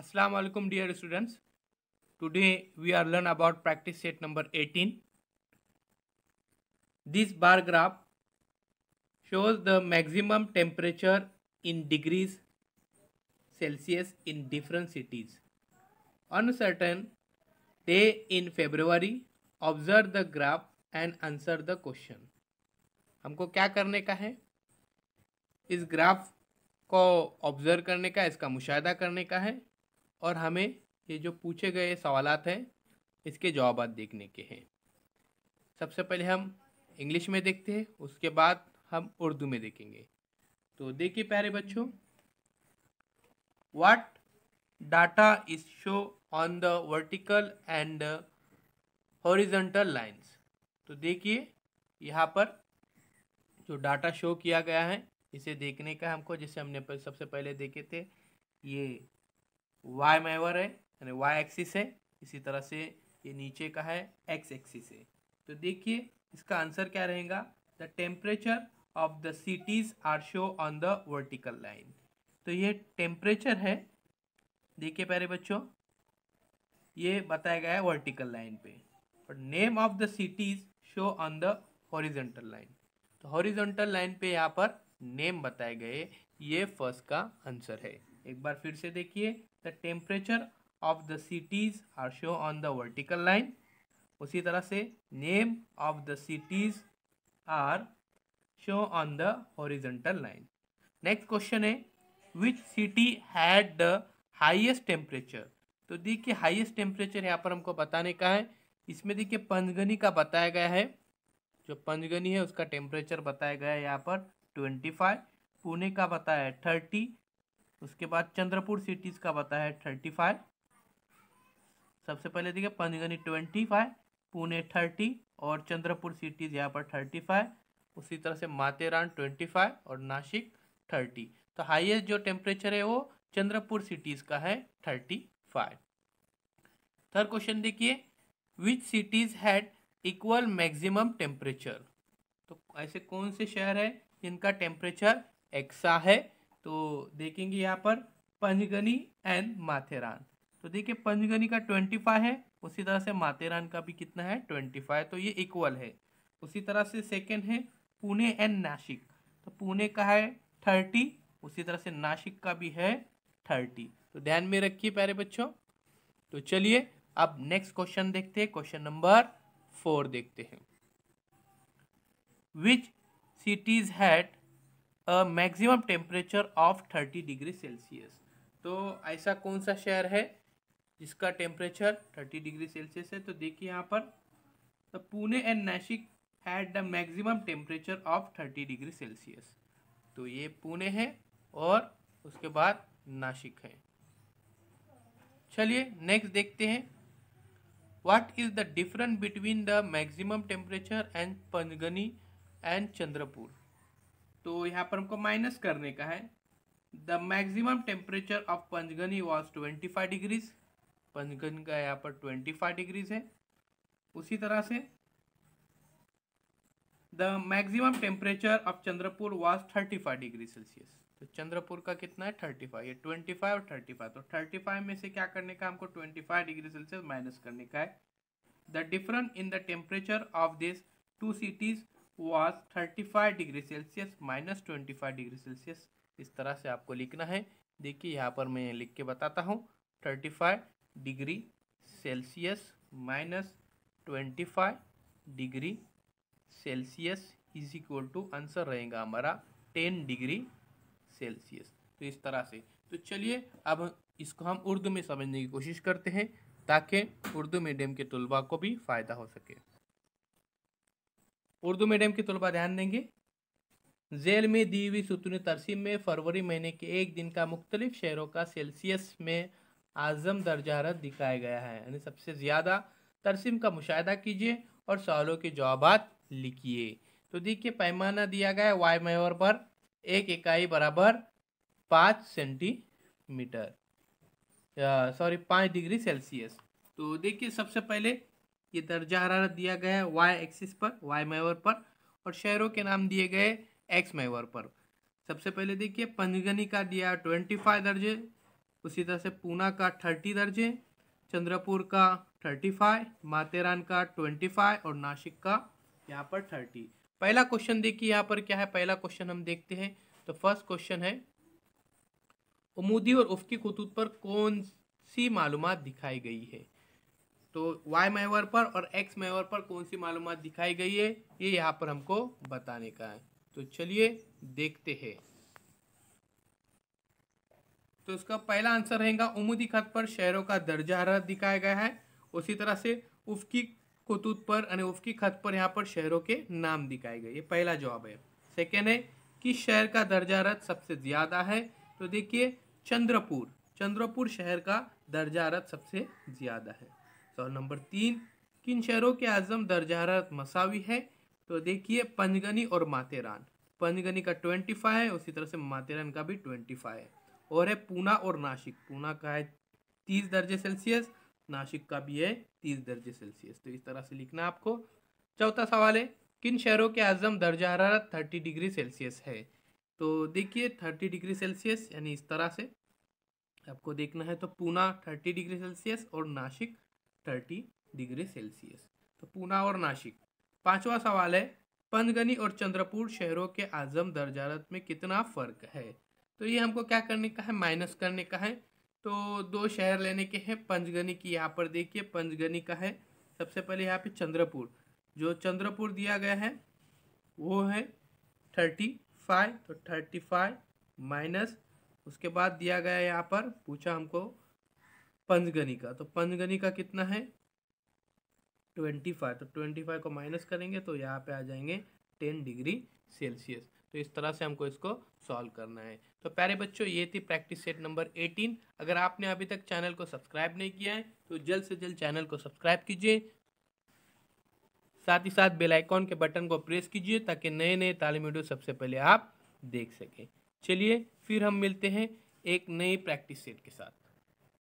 Assalamu alaikum dear students. Today we are learn about practice set number 18. This bar graph shows the maximum temperature in degrees Celsius in different cities. On a certain day in February, observe the graph and answer the question. हमको क्या करने का है इस graph को observe करने का इसका मुशाहिदा करने का है और हमें ये जो पूछे गए सवाल हैं इसके जवाब देखने के हैं सबसे पहले हम इंग्लिश में देखते हैं उसके बाद हम उर्दू में देखेंगे तो देखिए प्यारे बच्चों what data is show on the vertical and horizontal lines तो देखिए यहाँ पर जो डाटा शो किया गया है इसे देखने का हमको जिसे हमने सबसे पहले देखे थे ये वाई मेवर है यानी वाई एक्सिस है इसी तरह से ये नीचे का है एक्स एक्सिस है तो देखिए इसका आंसर क्या रहेगा the temperature of the cities are show on the vertical line तो ये टेम्परेचर है देखिए प्यारे बच्चों ये बताया गया है वर्टिकल लाइन पे और name of the cities show on the horizontal line तो हॉरिजेंटल लाइन पे यहाँ पर नेम बताए गए ये फर्स्ट का आंसर है एक बार फिर से देखिए the temperature of the cities are show on the vertical line उसी तरह से name of the cities are show on the horizontal line next question है which city had the highest temperature तो देखिए हाइएस्ट टेम्परेचर यहाँ पर हमको बताने का है इसमें देखिए पंचगनी का बताया गया है जो पंचगनी है उसका टेम्परेचर बताया गया है यहाँ पर ट्वेंटी फाइव पुणे का बताया है थर्टी उसके बाद चंद्रपुर सिटीज़ का पता है थर्टी फाइव सबसे पहले देखिए Panchgani twenty five Pune thirty और चंद्रपुर सिटीज़ यहाँ पर थर्टी फाइव उसी तरह से माथेरान ट्वेंटी फाइव और नासिक थर्टी तो हाईएस्ट जो टेम्परेचर है वो चंद्रपुर सिटीज़ का है थर्टी फाइव थर्ड क्वेश्चन देखिए which cities had equal maximum temperature तो ऐसे कौन से शहर है जिनका टेम्परेचर एक्सा है तो देखेंगे यहाँ पर पंजगनी एंड माथेरान तो देखिए पंजगनी का ट्वेंटी फाइव है उसी तरह से माथेरान का भी कितना है ट्वेंटी फाइव तो ये इक्वल है उसी तरह से सेकेंड है पुणे एंड नासिक तो पुणे का है थर्टी उसी तरह से नासिक का भी है थर्टी तो ध्यान में रखिए प्यारे बच्चों तो चलिए अब नेक्स्ट क्वेश्चन देखते हैं क्वेश्चन नंबर फोर देखते हैं which cities had maximum temperature of thirty degree Celsius तो ऐसा कौन सा शहर है जिसका टेम्परेचर थर्टी डिग्री सेल्सियस है तो देखिए यहाँ पर तो Pune and Nashik had the maximum temperature of thirty degree Celsius तो ये पुणे है और उसके बाद नासिक है चलिए नेक्स्ट देखते हैं what is the difference between the maximum temperature and Panchgani and Chandrapur तो यहाँ पर हमको माइनस करने का है the maximum temperature of Panchgani was twenty five degrees Panchgani का यहाँ पर ट्वेंटी फाइव डिग्रीज है उसी तरह से the maximum temperature of Chandrapur was thirty five degree Celsius तो चंद्रपुर का कितना है थर्टी फाइव ये ट्वेंटी फाइव और थर्टी फाइव तो थर्टी फाइव में से क्या करने का हमको twenty five degree Celsius minus करने का है the difference in the temperature of this two cities was 35 degree Celsius minus twenty five degree Celsius इस तरह से आपको लिखना है देखिए यहाँ पर मैं लिख के बताता हूँ thirty five degree Celsius minus twenty five degree Celsius is equal to answer रहेगा हमारा टेन डिग्री सेल्सियस तो इस तरह से तो चलिए अब इसको हम उर्दू में समझने की कोशिश करते हैं ताकि उर्दू मीडियम के तलबा को भी फ़ायदा हो सके उर्दू मीडियम की तलबा ध्यान देंगे जेल में दी हुई सुतून तरसीम में फरवरी महीने के एक दिन का मुख्तलिफ शहरों का सेल्सियस में आज़म दर्जा हरत दिखाया गया है यानी सबसे ज़्यादा तरसीम का मुशाह कीजिए और सवालों के जवाब लिखिए तो देखिए पैमाना दिया गया है वाई मेवर पर एक इकाई बराबर पाँच सेंटीमीटर सॉरी पाँच डिग्री सेल्सियस तो देखिए सबसे पहले ये दर्जा हरारत दिया गया है वाई एक्सिस पर वाई मेवर पर और शहरों के नाम दिए गए एक्स मेवर पर सबसे पहले देखिए पंजगनी का दिया ट्वेंटी फाइव दर्जे उसी तरह से पूना का थर्टी दर्जे चंद्रपुर का थर्टी फाइव माथेरान का ट्वेंटी फाइव और नासिक का यहाँ पर थर्टी पहला क्वेश्चन देखिए यहाँ पर क्या है पहला क्वेश्चन हम देखते हैं तो फर्स्ट क्वेश्चन है उमूदी और उफकी खतूत पर कौन सी मालूम दिखाई गई है तो वाई मेवर पर और एक्स मेवर पर कौन सी मालूम दिखाई गई है ये यहाँ पर हमको बताने का है तो चलिए देखते हैं तो इसका पहला आंसर रहेगा उमूदी खत पर शहरों का दर्जा हरहत दिखाया गया है उसी तरह से उफकी खतूत पर यानी उफकी खत पर यहाँ पर शहरों के नाम दिखाए गए ये पहला जवाब है सेकेंड है कि शहर का दर्जा रथ सबसे ज़्यादा है तो देखिए चंद्रपुर चंद्रपुर शहर का दर्जा रथ सबसे ज़्यादा है सवाल नंबर तीन किन शहरों के आजम हरारत मसावी है तो देखिए पंजगनी और माथेरान पंजगनी का ट्वेंटी फाइव है उसी तरह से माथेरान का भी ट्वेंटी फाइव है और है पूना और नासिक पूना का है तीस दर्जे सेल्सियस नासिक का भी है तीस दर्जे सेल्सियस तो इस तरह से लिखना आपको चौथा सवाल है किन शहरों के आजम दर्जा हरारत थर्टी डिग्री सेल्सियस है तो देखिए थर्टी डिग्री सेल्सियस यानी इस तरह से आपको देखना है तो पूना थर्टी डिग्री सेल्सियस और नासिक थर्टी डिग्री सेल्सियस तो पूना और नासिक पांचवा सवाल है पंचगनी और चंद्रपुर शहरों के आजम दर्जारत में कितना फ़र्क है तो ये हमको क्या करने का है माइनस करने का है तो दो शहर लेने के हैं पंचगनी की यहाँ पर देखिए पंचगनी का है सबसे पहले यहाँ पे चंद्रपुर जो चंद्रपुर दिया गया है वो है थर्टी फाइव तो थर्टी फाइव माइनस उसके बाद दिया गया यहाँ पर पूछा हमको पंचगनी का तो पंचगनी का कितना है ट्वेंटी फाइव तो ट्वेंटी फाइव को माइनस करेंगे तो यहाँ पे आ जाएंगे टेन डिग्री सेल्सियस तो इस तरह से हमको इसको सॉल्व करना है तो प्यारे बच्चों ये थी प्रैक्टिस सेट नंबर एटीन अगर आपने अभी तक चैनल को सब्सक्राइब नहीं किया है तो जल्द से जल्द चैनल को सब्सक्राइब कीजिए साथ ही साथ बेल आइकॉन के बटन को प्रेस कीजिए ताकि नए नए तालीम वीडियो सबसे पहले आप देख सकें चलिए फिर हम मिलते हैं एक नई प्रैक्टिस सेट के साथ